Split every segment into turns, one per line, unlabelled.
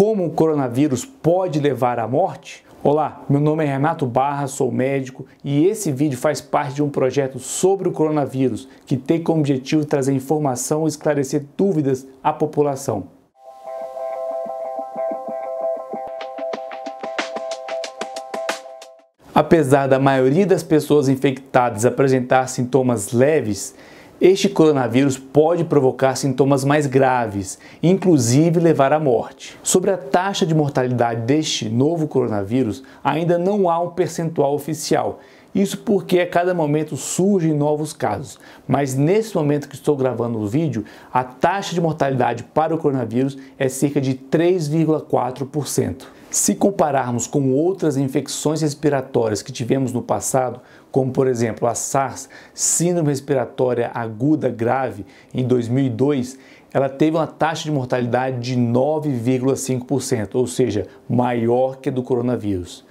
como o coronavírus pode levar à morte? Olá, meu nome é Renato Barra, sou médico e esse vídeo faz parte de um projeto sobre o coronavírus que tem como objetivo trazer informação e esclarecer dúvidas à população. Apesar da maioria das pessoas infectadas apresentar sintomas leves, este coronavírus pode provocar sintomas mais graves, inclusive levar à morte. Sobre a taxa de mortalidade deste novo coronavírus, ainda não há um percentual oficial. Isso porque a cada momento surgem novos casos. Mas nesse momento que estou gravando o vídeo, a taxa de mortalidade para o coronavírus é cerca de 3,4%. Se compararmos com outras infecções respiratórias que tivemos no passado, como por exemplo a SARS, síndrome respiratória aguda grave, em 2002, ela teve uma taxa de mortalidade de 9,5%, ou seja, maior que a do coronavírus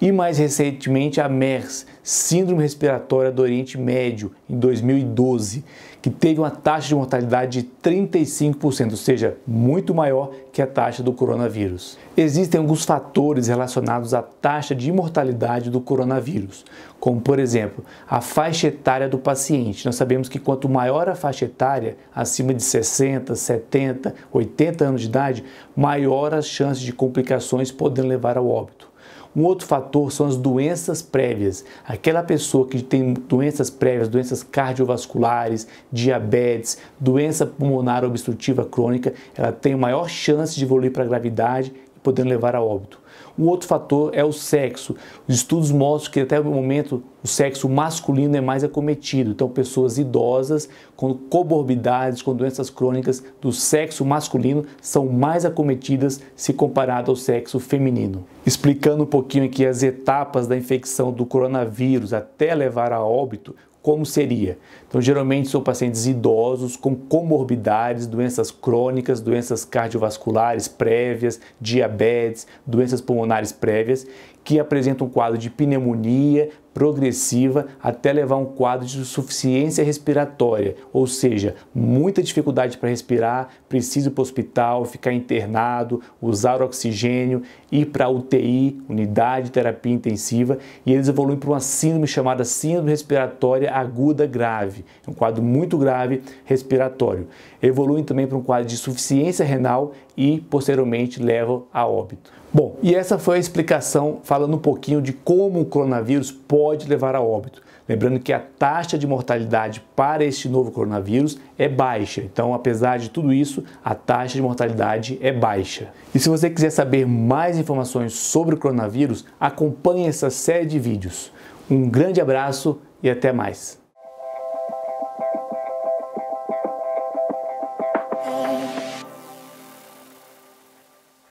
e mais recentemente a MERS, Síndrome Respiratória do Oriente Médio, em 2012, que teve uma taxa de mortalidade de 35%, ou seja, muito maior que a taxa do coronavírus. Existem alguns fatores relacionados à taxa de mortalidade do coronavírus, como por exemplo, a faixa etária do paciente. Nós sabemos que quanto maior a faixa etária, acima de 60, 70, 80 anos de idade, maior as chances de complicações poderem levar ao óbito. Um outro fator são as doenças prévias. Aquela pessoa que tem doenças prévias, doenças cardiovasculares, diabetes, doença pulmonar obstrutiva crônica, ela tem maior chance de evoluir para a gravidade podendo levar a óbito. Um outro fator é o sexo. Os estudos mostram que até o momento o sexo masculino é mais acometido. Então, pessoas idosas com comorbidades, com doenças crônicas do sexo masculino são mais acometidas se comparado ao sexo feminino. Explicando um pouquinho aqui as etapas da infecção do coronavírus até levar a óbito, como seria? Então, geralmente são pacientes idosos com comorbidades, doenças crônicas, doenças cardiovasculares prévias, diabetes, doenças pulmonares prévias, que apresenta um quadro de pneumonia progressiva até levar um quadro de insuficiência respiratória, ou seja, muita dificuldade para respirar, precisa ir para o hospital, ficar internado, usar oxigênio, ir para a UTI, unidade de terapia intensiva, e eles evoluem para uma síndrome chamada síndrome respiratória aguda grave, é um quadro muito grave respiratório. Evoluem também para um quadro de insuficiência renal e posteriormente levam a óbito. Bom, e essa foi a explicação falando um pouquinho de como o coronavírus pode levar a óbito. Lembrando que a taxa de mortalidade para este novo coronavírus é baixa. Então, apesar de tudo isso, a taxa de mortalidade é baixa. E se você quiser saber mais informações sobre o coronavírus, acompanhe essa série de vídeos. Um grande abraço e até mais.